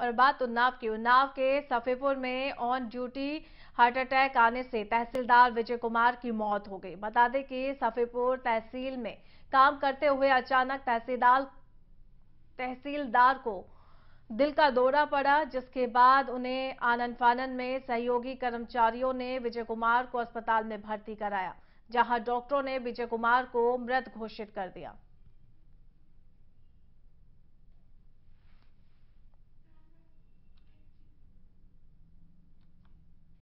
और बात उन्नाव की उन्नाव के सफेपुर में ऑन ड्यूटी हार्ट अटैक आने से तहसीलदार विजय कुमार की मौत हो गई बता दें कि सफेपुर तहसील में काम करते हुए अचानक तहसीलदार तहसीलदार को दिल का दौरा पड़ा जिसके बाद उन्हें आनंद फानन में सहयोगी कर्मचारियों ने विजय कुमार को अस्पताल में भर्ती कराया जहां डॉक्टरों ने विजय कुमार को मृत घोषित कर दिया